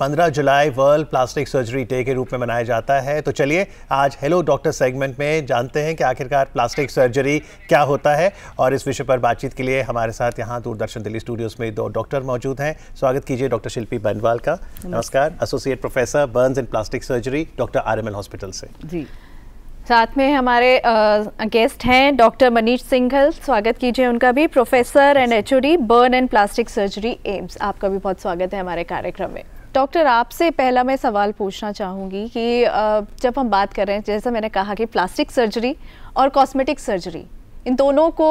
15 जुलाई world plastic surgery day के रूप में मनाया जाता है तो चलिए आज हेलो डॉक्टर सेगमेंट में जानते हैं कि आखिरकार प्लास्टिक सर्जरी क्या होता है और इस विषय पर बातचीत के लिए हमारे साथ यहाँ दूरदर्शन दिल्ली स्टूडियोज़ में दो डॉक्टर मौजूद हैं स्वागत कीजिए डॉक्टर शिल्पी बनवाल का नमस्कार associate professor burns and plastic surgery doctor R hospital से जी साथ में हमारे गेस्ट हैं डॉक्टर मनीष सिंघल स्वागत कीजिए उनका भी professor and HOD burn and plastic surgery AIIMS आपका भी बहुत स्वागत है हमारे कार्यक्रम में डॉक्टर आपसे पहला मैं सवाल पूछना चाहूँगी कि जब हम बात कर रहे हैं जैसा मैंने कहा कि प्लास्टिक सर्जरी और कॉस्मेटिक सर्जरी इन दोनों को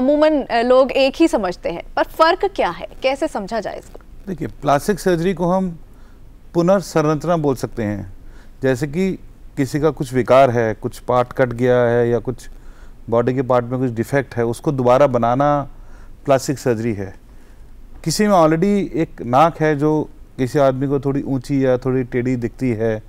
अमूमन लोग एक ही समझते हैं पर फ़र्क क्या है कैसे समझा जाए इसको देखिए प्लास्टिक सर्जरी को हम पुनर्संरचना बोल सकते हैं जैसे कि किसी का कुछ विकार है कुछ पार्ट कट गया है या कुछ बॉडी के पार्ट में कुछ डिफेक्ट है उसको दोबारा बनाना प्लास्टिक सर्जरी है किसी में ऑलरेडी एक नाक है जो किसी आदमी को थोड़ी ऊंची या थोड़ी टेढ़ी दिखती है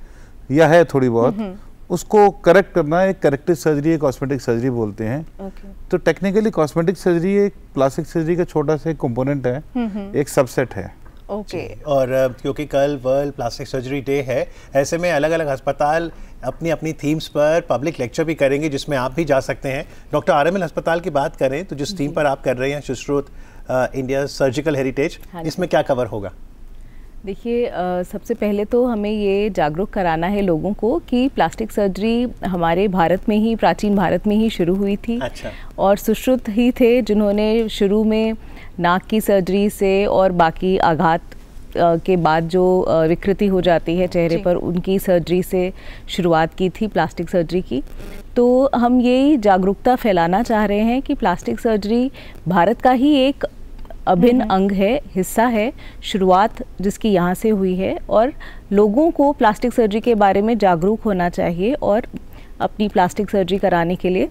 या है थोड़ी बहुत उसको करेक्ट करना एक करेक्टिव सर्जरी कॉस्मेटिक सर्जरी बोलते हैं okay. तो टेक्निकली कॉस्मेटिक सर्जरी एक प्लास्टिक सर्जरी का छोटा सा कंपोनेंट है एक सबसेट है ओके okay. और क्योंकि कल वर्ल्ड प्लास्टिक सर्जरी डे है ऐसे में अलग अलग अस्पताल अपनी अपनी थीम्स पर पब्लिक लेक्चर भी करेंगे जिसमें आप भी जा सकते हैं डॉक्टर आर अस्पताल की बात करें तो जिस थीम पर आप कर रहे हैं सुश्रुत इंडिया सर्जिकल हेरिटेज इसमें क्या कवर होगा देखिए सबसे पहले तो हमें ये जागरूक कराना है लोगों को कि प्लास्टिक सर्जरी हमारे भारत में ही प्राचीन भारत में ही शुरू हुई थी अच्छा। और सुश्रुत ही थे जिन्होंने शुरू में नाक की सर्जरी से और बाकी आघात के बाद जो विकृति हो जाती है चेहरे पर उनकी सर्जरी से शुरुआत की थी प्लास्टिक सर्जरी की तो हम यही जागरूकता फैलाना चाह रहे हैं कि प्लास्टिक सर्जरी भारत का ही एक अभिन्न हम्म। अंग है हिस्सा है शुरुआत जिसकी यहाँ से हुई है और लोगों को प्लास्टिक सर्जरी के बारे में जागरूक होना चाहिए और अपनी प्लास्टिक सर्जरी कराने के लिए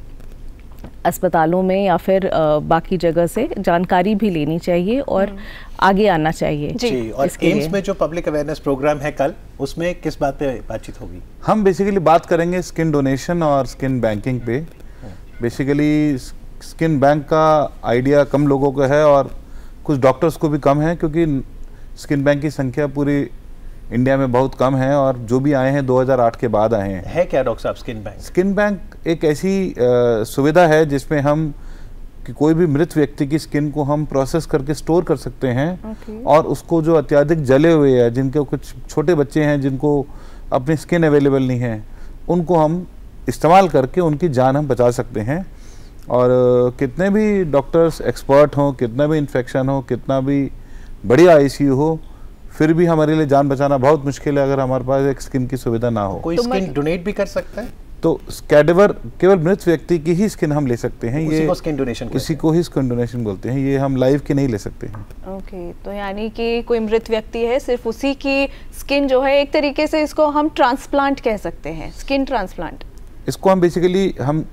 अस्पतालों में या फिर बाकी जगह से जानकारी भी लेनी चाहिए और हम्म। आगे आना चाहिए जी, जी और एम्स में जो पब्लिक अवेयरनेस प्रोग्राम है कल उसमें किस बात पे बातचीत होगी हम बेसिकली बात करेंगे स्किन डोनेशन और स्किन बैंकिंग पे बेसिकली स्किन बैंक का आइडिया कम लोगों को है और कुछ डॉक्टर्स को भी कम है क्योंकि स्किन बैंक की संख्या पूरी इंडिया में बहुत कम है और जो भी आए हैं 2008 के बाद आए हैं है क्या डॉक्टर साहब स्किन बैंक स्किन बैंक एक ऐसी सुविधा है जिसमें हम कि कोई भी मृत व्यक्ति की स्किन को हम प्रोसेस करके स्टोर कर सकते हैं okay. और उसको जो अत्याधिक जले हुए हैं जिनके कुछ छोटे बच्चे हैं जिनको अपनी स्किन अवेलेबल नहीं है उनको हम इस्तेमाल करके उनकी जान हम बचा सकते हैं और कितने भी डॉक्टर्स एक्सपर्ट हों कितना भी इन्फेक्शन हो कितना भी बढ़िया आईसीयू हो फिर भी हमारे लिए जान बचाना बहुत मुश्किल है अगर हमारे पास एक स्किन की सुविधा ना हो कोई तो स्किन डोनेट भी कर सकता है तो कैडेवर केवल मृत व्यक्ति की ही स्किन हम ले सकते हैं उसी ये को स्किन डोनेशन किसी को ही स्किन डोनेशन बोलते हैं ये हम लाइव की नहीं ले सकते हैं ओके तो यानी कि कोई मृत व्यक्ति है सिर्फ उसी की स्किन जो है एक तरीके से इसको हम ट्रांसप्लांट कह सकते हैं स्किन ट्रांसप्लांट इसको हम बेसिकली हम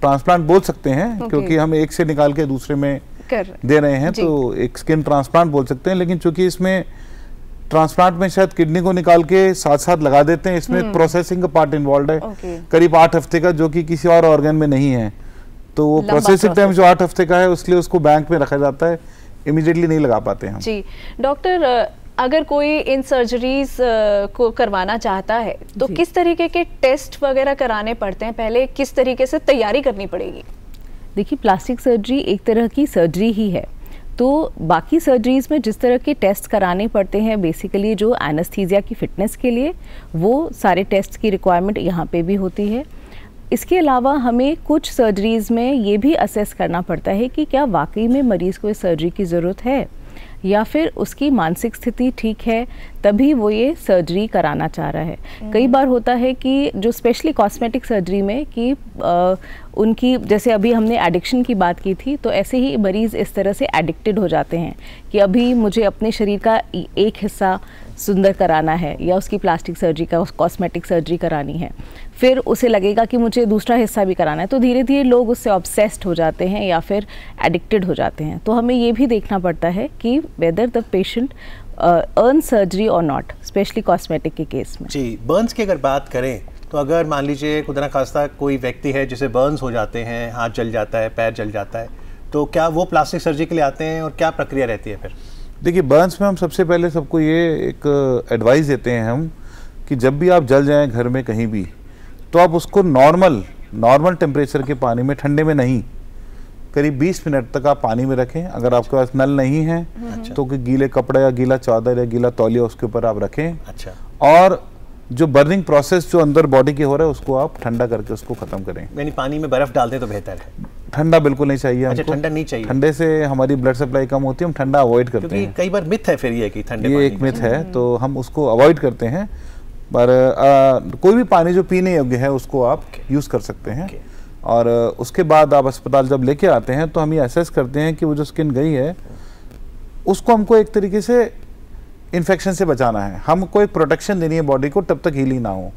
ट्रांसप्लांट बोल सकते हैं okay. क्योंकि हम एक से निकाल के दूसरे में कर दे रहे हैं तो एक स्किन ट्रांसप्लांट बोल सकते हैं लेकिन चूंकि इसमें ट्रांसप्लांट में शायद किडनी को निकाल के साथ साथ लगा देते हैं इसमें प्रोसेसिंग हम्म। का पार्ट इन्वॉल्व है करीब आठ हफ्ते का जो कि किसी और ऑर्गन में नहीं है तो वो प्रोसेसिंग टाइम जो आठ हफ्ते का है उसके लिए उसको बैंक में रखा जाता है इमीडिएटली नहीं लगा पाते हैं जी डॉक्टर अगर कोई इन सर्जरीज को करवाना चाहता है तो किस तरीके के टेस्ट वगैरह कराने पड़ते हैं पहले किस तरीके से तैयारी करनी पड़ेगी देखिए प्लास्टिक सर्जरी एक तरह की सर्जरी ही है तो बाकी सर्जरीज़ में जिस तरह के टेस्ट कराने पड़ते हैं बेसिकली जो एनस्थीजिया की फ़िटनेस के लिए वो सारे टेस्ट की रिक्वायरमेंट यहाँ पे भी होती है इसके अलावा हमें कुछ सर्जरीज़ में ये भी असेस करना पड़ता है कि क्या वाकई में मरीज़ को इस सर्जरी की ज़रूरत है या फिर उसकी मानसिक स्थिति ठीक है तभी वो ये सर्जरी कराना चाह रहा है हम्म। कई बार होता है कि जो स्पेशली कॉस्मेटिक सर्जरी में कि आ, उनकी जैसे अभी हमने एडिक्शन की बात की थी तो ऐसे ही मरीज़ इस तरह से एडिक्टेड हो जाते हैं कि अभी मुझे अपने शरीर का एक हिस्सा सुंदर कराना है या उसकी प्लास्टिक सर्जरी का कॉस्मेटिक सर्जरी करानी है फिर उसे लगेगा कि मुझे दूसरा हिस्सा भी कराना है तो धीरे धीरे लोग उससे ऑब्सेस्ड हो जाते हैं या फिर एडिक्टेड हो जाते हैं तो हमें ये भी देखना पड़ता है कि whether the patient earn surgery और नॉट स्पेशली कॉस्मेटिक के केस में जी बर्न्स की अगर बात करें तो अगर मान लीजिए खुदा ना खास्ता कोई व्यक्ति है जिसे बर्न्स हो जाते हैं हाथ जल जाता है पैर जल जाता है तो क्या वो प्लास्टिक सर्जरी के लिए आते हैं और क्या प्रक्रिया रहती है फिर देखिए बर्न्स में हम सबसे पहले सबको ये एक एडवाइस देते हैं हम कि जब भी आप जल जाएं घर में कहीं भी तो आप उसको नॉर्मल नॉर्मल टेम्परेचर के पानी में ठंडे में नहीं करीब 20 मिनट तक आप पानी में रखें अगर आपके पास नल नहीं है अच्छा। तो कि गीले कपड़े या गीला चादर या गीला तौलिया उसके ऊपर आप रखें अच्छा और जो बर्निंग प्रोसेस जो अंदर बॉडी के हो रहा है उसको आप ठंडा करके उसको खत्म करें यानी पानी में बर्फ डालते तो बेहतर है ठंडा बिल्कुल नहीं चाहिए अच्छा ठंडा नहीं चाहिए ठंडे से हमारी ब्लड सप्लाई कम होती है हम ठंडा अवॉइड करते हैं कई बार मिथ है फिर ये कि ठंडे ये एक मिथ है हम्म। तो हम उसको अवॉइड करते हैं पर कोई भी पानी जो पीने योग्य है उसको आप यूज़ कर सकते हैं और उसके बाद आप अस्पताल जब लेके आते हैं तो हम ये असेस करते हैं कि वो जो स्किन गई है उसको हमको एक तरीके से इन्फेक्शन से बचाना है हमको एक प्रोटेक्शन देनी है बॉडी को तब तक हीलिंग ना हो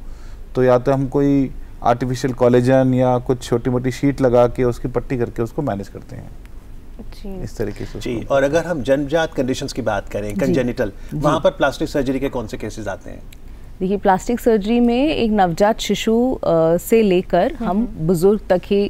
तो या तो हम कोई आर्टिफिशियल कॉलेजन या कुछ छोटी मोटी शीट लगा के उसकी पट्टी करके उसको मैनेज करते हैं जी इस तरीके से जी और अगर हम जन्मजात कंडीशंस की बात करें कंजेनिटल वहाँ पर प्लास्टिक सर्जरी के कौन से केसेस आते हैं देखिए प्लास्टिक सर्जरी में एक नवजात शिशु आ, से लेकर हम्म। हम बुजुर्ग तक ही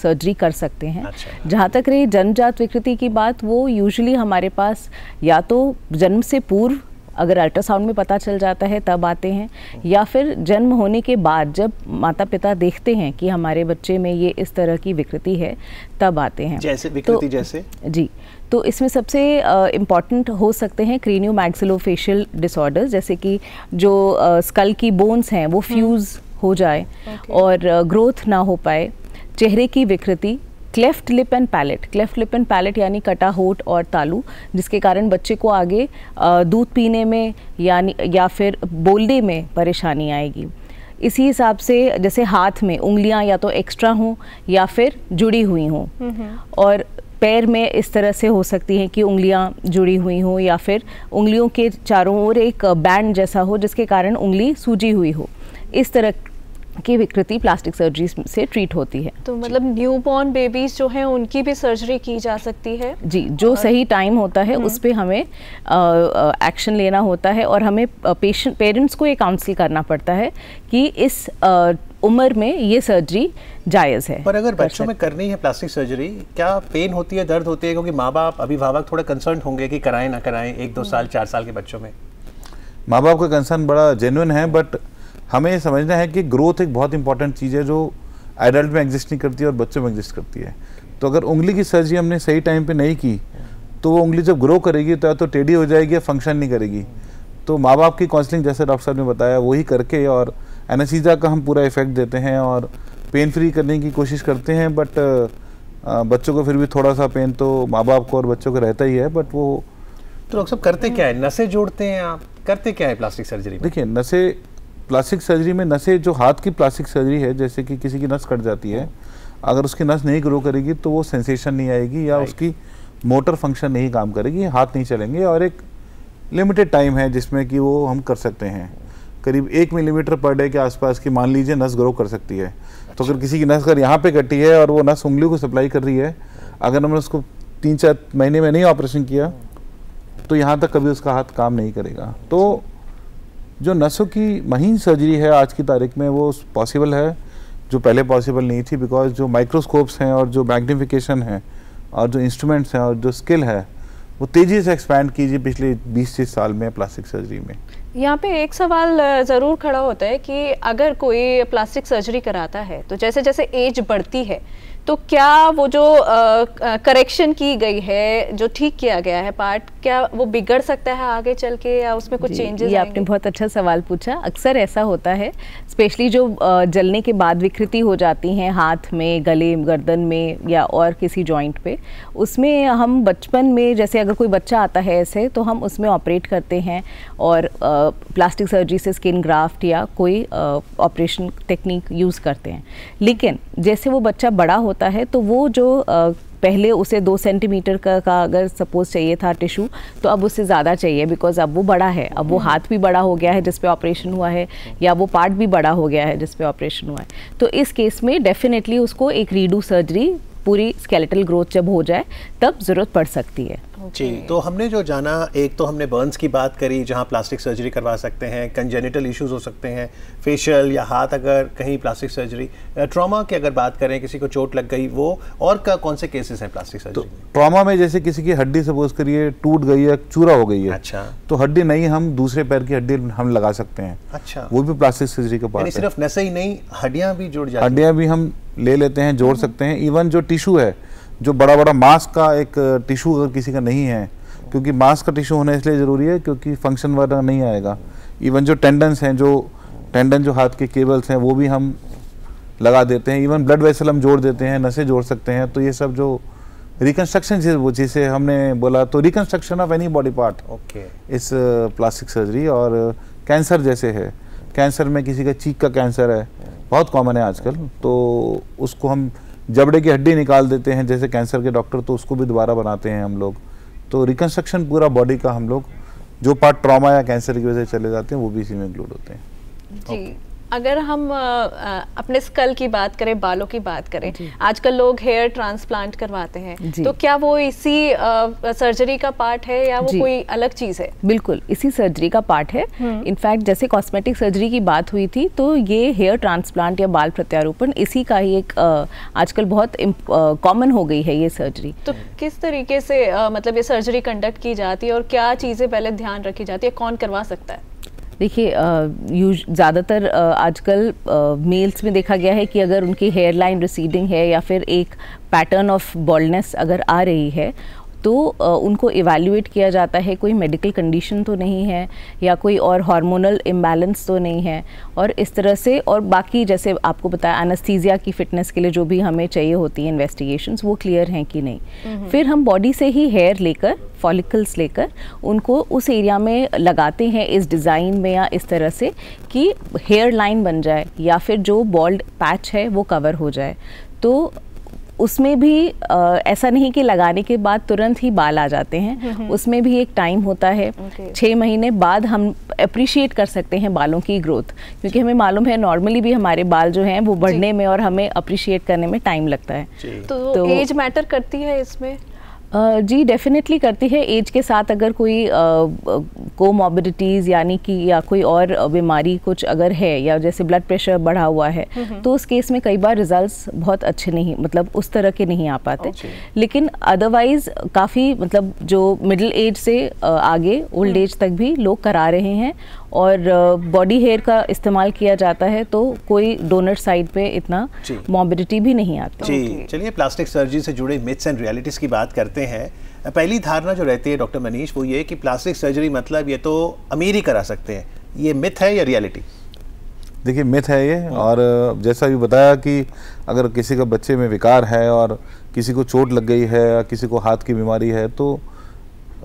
सर्जरी कर सकते हैं अच्छा। जहाँ तक रही जन्मजात विकृति की बात वो यूजुअली हमारे पास या तो जन्म से पूर्व अगर अल्ट्रासाउंड में पता चल जाता है तब आते हैं या फिर जन्म होने के बाद जब माता पिता देखते हैं कि हमारे बच्चे में ये इस तरह की विकृति है तब आते हैं जैसे तो विकृति तो, जैसे जी तो इसमें सबसे इम्पॉर्टेंट हो सकते हैं क्रीनियो मैक्सिलोफेशियल डिसऑर्डर्स जैसे कि जो स्कल की बोन्स हैं वो फ्यूज़ हम्म। हो जाए और ग्रोथ ना हो पाए चेहरे की विकृति cleft lip and palate cleft lip and palate यानी कटा होठ और तालू जिसके कारण बच्चे को आगे दूध पीने में यानी या फिर बोलने में परेशानी आएगी इसी हिसाब से जैसे हाथ में उंगलियां या तो एक्स्ट्रा हों या फिर जुड़ी हुई हों हम्म, हम्म। और पैर में इस तरह से हो सकती हैं कि उंगलियां जुड़ी हुई हों या फिर उंगलियों के चारों ओर एक बैंड जैसा हो जिसके कारण उंगली सूजी हुई हो इस तरह की विकृति प्लास्टिक सर्जरी से ट्रीट होती है तो मतलब न्यू बॉर्न बेबीज जो हैं उनकी भी सर्जरी की जा सकती है जी जो और... सही टाइम होता है हम्म। उस पर हमें एक्शन लेना होता है और हमें पेशेंट पेरेंट्स को ये काउंसिल करना पड़ता है कि इस आ, उम्र में ये सर्जरी जायज़ है पर अगर बच्चों में करनी है प्लास्टिक सर्जरी क्या पेन होती है दर्द होती है क्योंकि माँ बाप अभिभावक थोड़े कंसर्न होंगे कि कराएं ना कराएं एक दो हम्म। साल चार साल के बच्चों में माँ बाप का कंसर्न बड़ा जेनुइन है बट हमें समझना है कि ग्रोथ एक बहुत इंपॉर्टेंट चीज़ है जो एडल्ट में एग्जिस्ट नहीं करती है और बच्चों में एग्जिस्ट करती है तो अगर उंगली की सर्जरी हमने सही टाइम पे नहीं की तो वो उंगली जब ग्रो करेगी तो या तो टेढ़ी हो जाएगी या फंक्शन नहीं करेगी तो माँ बाप की काउंसलिंग जैसे डॉक्टर साहब ने बताया वही करके और एनासीजा का हम पूरा इफेक्ट देते हैं और पेन फ्री करने की कोशिश करते हैं बट बच्चों को फिर भी थोड़ा सा पेन तो माँ बाप को और बच्चों को रहता ही है बट वो तो डॉक्टर साहब करते क्या है नशे जोड़ते हैं आप करते क्या है प्लास्टिक सर्जरी देखिए नशे प्लास्टिक सर्जरी में नसें जो हाथ की प्लास्टिक सर्जरी है जैसे कि किसी की नस कट जाती है अगर उसकी नस नहीं ग्रो करेगी तो वो सेंसेशन नहीं आएगी या उसकी मोटर फंक्शन नहीं काम करेगी हाथ नहीं चलेंगे और एक लिमिटेड टाइम है जिसमें कि वो हम कर सकते हैं करीब एक मिलीमीटर पर डे के आसपास की मान लीजिए नस ग्रो कर सकती है अच्छा। तो अगर अच्छा। किसी की नस अगर यहाँ पे कटी है और वो नस उंगली को सप्लाई कर रही है अगर हमने उसको तीन चार महीने में नहीं ऑपरेशन किया तो यहाँ तक कभी उसका हाथ काम नहीं करेगा तो जो नसों की महीन सर्जरी है आज की तारीख में वो पॉसिबल है जो पहले पॉसिबल नहीं थी बिकॉज जो माइक्रोस्कोप्स हैं और जो मैग्निफिकेशन है और जो इंस्ट्रूमेंट्स हैं और जो स्किल है वो तेज़ी से एक्सपैंड कीजिए पिछले 20 तीस साल में प्लास्टिक सर्जरी में यहाँ पे एक सवाल ज़रूर खड़ा होता है कि अगर कोई प्लास्टिक सर्जरी कराता है तो जैसे जैसे एज बढ़ती है तो क्या वो जो करेक्शन की गई है जो ठीक किया गया है पार्ट क्या वो बिगड़ सकता है आगे चल के या उसमें कुछ चेंजेस ये आपने बहुत अच्छा सवाल पूछा अक्सर ऐसा होता है स्पेशली जो जलने के बाद विकृति हो जाती हैं हाथ में गले गर्दन में या और किसी जॉइंट पे उसमें हम बचपन में जैसे अगर कोई बच्चा आता है ऐसे तो हम उसमें ऑपरेट करते हैं और आ, प्लास्टिक सर्जरी से स्किन ग्राफ्ट या कोई ऑपरेशन टेक्निक यूज़ करते हैं लेकिन जैसे वो बच्चा बड़ा होता है तो वो जो आ, पहले उसे दो सेंटीमीटर का, का अगर सपोज चाहिए था टिशू तो अब उससे ज़्यादा चाहिए बिकॉज अब वो बड़ा है अब वो हम्म। हाथ भी बड़ा हो गया है जिसपे ऑपरेशन हुआ है या वो पार्ट भी बड़ा हो गया है जिसपे ऑपरेशन हुआ है तो इस केस में डेफिनेटली उसको एक रीडू सर्जरी पूरी स्केलेटल ग्रोथ जब हो जाए तब ज़रूरत पड़ सकती है जी तो हमने जो जाना एक तो हमने बर्न्स की बात करी जहाँ प्लास्टिक सर्जरी करवा सकते हैं कंजेनिटल इश्यूज हो सकते हैं फेशियल या हाथ अगर कहीं प्लास्टिक सर्जरी ट्रॉमा की अगर बात करें किसी को चोट लग गई वो और का कौन से केसेस हैं प्लास्टिक सर्जरी तो ट्रॉमा में जैसे किसी की हड्डी सपोज करिए टूट गई है चूरा हो गई है अच्छा तो हड्डी नहीं हम दूसरे पैर की हड्डी हम लगा सकते हैं अच्छा वो भी प्लास्टिक सर्जरी के पास सिर्फ नशे ही नहीं हड्डियाँ भी जुड़ जाती हड्डियाँ भी हम ले लेते हैं जोड़ सकते हैं इवन जो टिशू है जो बड़ा बड़ा मास्क का एक टिशू अगर किसी का नहीं है क्योंकि मास्क का टिशू होना इसलिए ज़रूरी है क्योंकि फंक्शन वगैरह नहीं आएगा इवन जो टेंडन्स हैं जो टेंडन जो हाथ के केबल्स हैं वो भी हम लगा देते हैं इवन ब्लड वेसल हम जोड़ देते हैं नशे जोड़ सकते हैं तो ये सब जो रिकन्स्ट्रक्शन जिसे हमने बोला तो reconstruction of any body part okay इस प्लास्टिक सर्जरी और कैंसर जैसे है कैंसर में किसी का चीक का कैंसर है बहुत कॉमन है आजकल तो उसको हम जबड़े की हड्डी निकाल देते हैं जैसे कैंसर के डॉक्टर तो उसको भी दोबारा बनाते हैं हम लोग तो रिकन्स्ट्रक्शन पूरा बॉडी का हम लोग जो पार्ट ट्रॉमा या कैंसर की वजह से चले जाते हैं वो भी इसी में इंक्लूड होते हैं जी अगर हम अपने स्कल की बात करें बालों की बात करें आजकल लोग हेयर ट्रांसप्लांट करवाते हैं तो क्या वो इसी सर्जरी का पार्ट है या वो कोई अलग चीज़ है बिल्कुल इसी सर्जरी का पार्ट है इनफैक्ट जैसे कॉस्मेटिक सर्जरी की बात हुई थी तो ये हेयर ट्रांसप्लांट या बाल प्रत्यारोपण इसी का ही एक आजकल बहुत कॉमन हो गई है ये सर्जरी तो किस तरीके से मतलब ये सर्जरी कंडक्ट की जाती है और क्या चीज़ें पहले ध्यान रखी जाती है कौन करवा सकता है देखिए यूज ज़्यादातर आजकल मेल्स में देखा गया है कि अगर उनकी हेयर लाइन रिसीडिंग है या फिर एक पैटर्न ऑफ बॉल्डनेस अगर आ रही है तो उनको इवेल्यूएट किया जाता है कोई मेडिकल कंडीशन तो नहीं है या कोई और हार्मोनल इम्बैलेंस तो नहीं है और इस तरह से और बाकी जैसे आपको बताया अनस्थीजिया की फिटनेस के लिए जो भी हमें चाहिए होती है इन्वेस्टिगेशंस वो क्लियर हैं कि नहीं हम्म। फिर हम बॉडी से ही हेयर लेकर फॉलिकल्स लेकर उनको उस एरिया में लगाते हैं इस डिज़ाइन में या इस तरह से कि हेयर लाइन बन जाए या फिर जो बॉल्ड पैच है वो कवर हो जाए तो उसमें भी आ, ऐसा नहीं कि लगाने के बाद तुरंत ही बाल आ जाते हैं हम्म, हम्म। उसमें भी एक टाइम होता है छः महीने बाद हम अप्रिशिएट कर सकते हैं बालों की ग्रोथ क्योंकि हमें मालूम है नॉर्मली भी हमारे बाल जो हैं वो बढ़ने में और हमें अप्रिशिएट करने में टाइम लगता है तो, तो एज मैटर करती है इसमें जी डेफिनेटली करती है एज के साथ अगर कोई कोमॉबिडिटीज़ यानी कि या कोई और बीमारी कुछ अगर है या जैसे ब्लड प्रेशर बढ़ा हुआ है हम्म, हम्म। तो उस केस में कई बार रिजल्ट्स बहुत अच्छे नहीं मतलब उस तरह के नहीं आ पाते okay. लेकिन अदरवाइज़ काफ़ी मतलब जो मिडिल एज से आगे ओल्ड हम्म। एज तक भी लोग करा रहे हैं और बॉडी हेयर का इस्तेमाल किया जाता है तो कोई डोनर साइड पे इतना मोबिलिटी भी नहीं आती जी चलिए प्लास्टिक सर्जरी से जुड़े मिथ्स एंड रियलिटीज़ की बात करते हैं पहली धारणा जो रहती है डॉक्टर मनीष वो ये कि प्लास्टिक सर्जरी मतलब ये तो अमीर ही करा सकते हैं ये मिथ है या रियलिटी देखिए मिथ है ये और जैसा भी बताया कि अगर किसी का बच्चे में विकार है और किसी को चोट लग गई है या किसी को हाथ की बीमारी है तो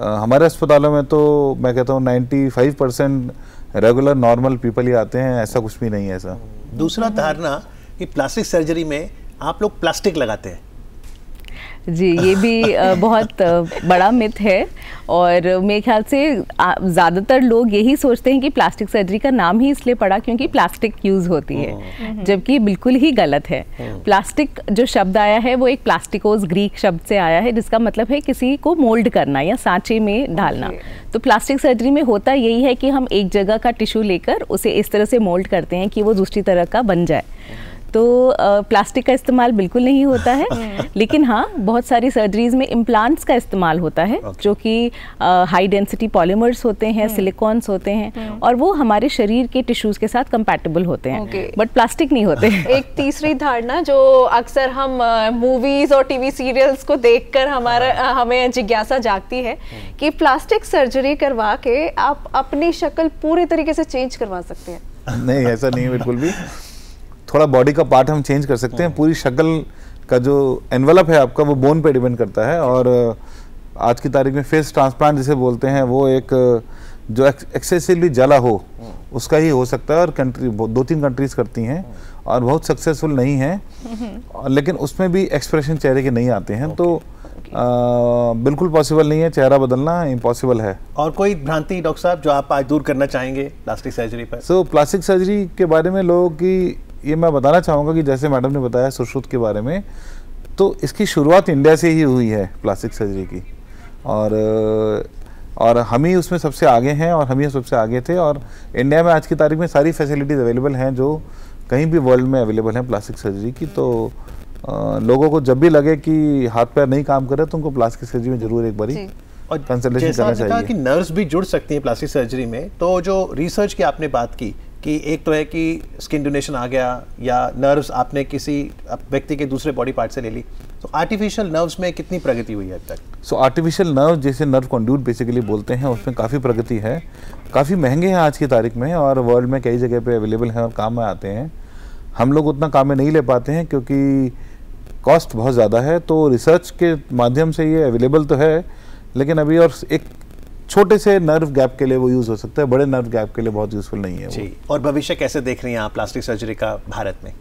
हमारे अस्पतालों में तो मैं कहता हूँ 95 परसेंट रेगुलर नॉर्मल पीपल ही आते हैं ऐसा कुछ भी नहीं है ऐसा दूसरा धारणा कि प्लास्टिक सर्जरी में आप लोग प्लास्टिक लगाते हैं जी ये भी बहुत बड़ा मिथ है और मेरे ख्याल से ज़्यादातर लोग यही सोचते हैं कि प्लास्टिक सर्जरी का नाम ही इसलिए पड़ा क्योंकि प्लास्टिक यूज़ होती है हाँ। हम्म। जबकि बिल्कुल ही गलत है प्लास्टिक हाँ। जो शब्द आया है वो एक प्लास्टिकोज ग्रीक शब्द से आया है जिसका मतलब है किसी को मोल्ड करना या सांचे में डालना तो प्लास्टिक सर्जरी में होता यही है कि हम एक जगह का टिश्यू लेकर उसे इस तरह से मोल्ड करते हैं कि वो दूसरी तरह का बन जाए हाँ। तो प्लास्टिक का इस्तेमाल बिल्कुल नहीं होता है हम्म। लेकिन हाँ बहुत सारी सर्जरीज में इम्प्लांट्स का इस्तेमाल होता है okay. जो कि हाई डेंसिटी पॉलीमर्स होते हैं सिलिकॉन्स हम्म। होते हैं हम्म। और वो हमारे शरीर के टिश्यूज के साथ कंपैटिबल होते हैं okay. बट प्लास्टिक नहीं होते एक तीसरी धारणा जो अक्सर हम मूवीज और टीवी सीरियल्स को देख हमारा हाँ। हमें जिज्ञासा जागती है कि प्लास्टिक सर्जरी करवा के आप अपनी शक्ल पूरी तरीके से चेंज करवा सकते हैं नहीं ऐसा नहीं बिल्कुल भी थोड़ा बॉडी का पार्ट हम चेंज कर सकते हैं हाँ। पूरी शक्ल का जो एनवलप है आपका वो बोन पे डिपेंड करता है और आज की तारीख में फेस ट्रांसप्लांट जिसे बोलते हैं वो एक जो एक्सेसिवली जला हो हाँ। उसका ही हो सकता है और कंट्री दो तीन कंट्रीज करती हैं हाँ। और बहुत सक्सेसफुल नहीं है लेकिन उसमें भी एक्सप्रेशन चेहरे के नहीं आते हैं तो आ, बिल्कुल पॉसिबल नहीं है चेहरा बदलना इम्पॉसिबल है और कोई भ्रांति डॉक्टर साहब जो आप आज दूर करना चाहेंगे प्लास्टिक सर्जरी पर सो so, प्लास्टिक सर्जरी के बारे में लोगों की ये मैं बताना चाहूँगा कि जैसे मैडम ने बताया सुश्रुत के बारे में तो इसकी शुरुआत इंडिया से ही हुई है प्लास्टिक सर्जरी की और और हम ही उसमें सबसे आगे हैं और हम ही सबसे आगे थे और इंडिया में आज की तारीख में सारी फैसिलिटीज़ अवेलेबल हैं जो कहीं भी वर्ल्ड में अवेलेबल हैं प्लास्टिक सर्जरी की तो आ, लोगों को जब भी लगे कि हाथ पैर नहीं काम करे तो उनको प्लास्टिक सर्जरी में ज़रूर एक बारी कंसल्टेशन करना चाहिए कि नर्स भी जुड़ सकती है प्लास्टिक सर्जरी में तो जो रिसर्च की आपने बात की कि एक तो है कि स्किन डोनेशन आ गया या नर्व्स आपने किसी व्यक्ति के दूसरे बॉडी पार्ट से ले ली तो आर्टिफिशियल नर्व्स में कितनी प्रगति हुई है अब तक सो आर्टिफिशियल नर्व जैसे नर्व कॉन्ड्यूट बेसिकली बोलते हैं उसमें काफ़ी प्रगति है काफ़ी महंगे हैं आज की तारीख में और वर्ल्ड में कई जगह पे अवेलेबल हैं और काम में आते हैं हम लोग उतना काम में नहीं ले पाते हैं क्योंकि कॉस्ट बहुत ज़्यादा है तो रिसर्च के माध्यम से ये अवेलेबल तो है लेकिन अभी और एक छोटे से नर्व गैप के लिए वो यूज़ हो सकता है बड़े नर्व गैप के लिए बहुत यूज़फुल नहीं है जी और भविष्य कैसे देख रही हैं आप प्लास्टिक सर्जरी का भारत में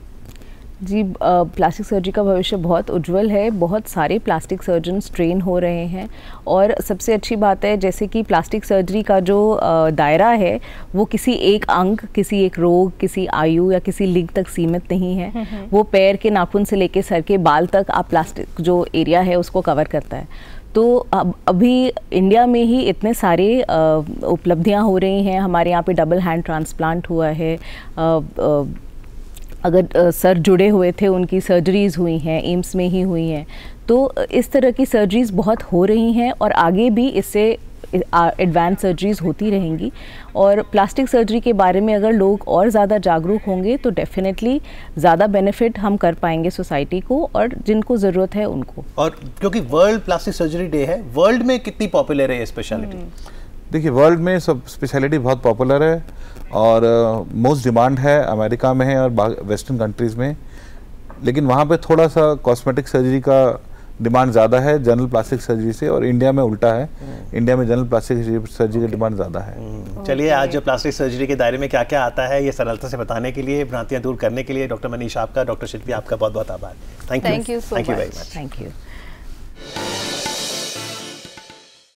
जी प्लास्टिक सर्जरी का भविष्य बहुत उज्जवल है बहुत सारे प्लास्टिक सर्जन ट्रेन हो रहे हैं और सबसे अच्छी बात है जैसे कि प्लास्टिक सर्जरी का जो दायरा है वो किसी एक अंग किसी एक रोग किसी आयु या किसी लिंग तक सीमित नहीं है हम्म, हम्म। वो पैर के नाखून से लेकर सर के बाल तक आप प्लास्टिक जो एरिया है उसको कवर करता है तो अब अभी इंडिया में ही इतने सारे उपलब्धियां हो रही हैं हमारे यहाँ पे डबल हैंड ट्रांसप्लांट हुआ है आ, आ, अगर सर जुड़े हुए थे उनकी सर्जरीज़ हुई हैं एम्स में ही हुई हैं तो इस तरह की सर्जरीज़ बहुत हो रही हैं और आगे भी इससे एडवांस सर्जरीज होती रहेंगी और प्लास्टिक सर्जरी के बारे में अगर लोग और ज़्यादा जागरूक होंगे तो डेफिनेटली ज़्यादा बेनिफिट हम कर पाएंगे सोसाइटी को और जिनको ज़रूरत है उनको और क्योंकि वर्ल्ड प्लास्टिक सर्जरी डे है वर्ल्ड में कितनी पॉपुलर है ये स्पेशलिटी हम्म। देखिए वर्ल्ड में सब स्पेशलिटी बहुत पॉपुलर है और मोस्ट uh, डिमांड है अमेरिका में है और वेस्टर्न कंट्रीज़ में लेकिन वहाँ पे थोड़ा सा कॉस्मेटिक सर्जरी का डिमांड ज़्यादा है जनरल प्लास्टिक सर्जरी से और इंडिया में उल्टा है हम्म। इंडिया में जनरल प्लास्टिक सर्जरी की डिमांड ज़्यादा है हम्म। चलिए आज जो प्लास्टिक सर्जरी के दायरे में क्या क्या आता है ये सरलता से बताने के लिए भ्रांतियाँ दूर करने के लिए डॉक्टर मनीष आपका डॉक्टर शिल्पी आपका बहुत बहुत आभार thank you thank you very much thank you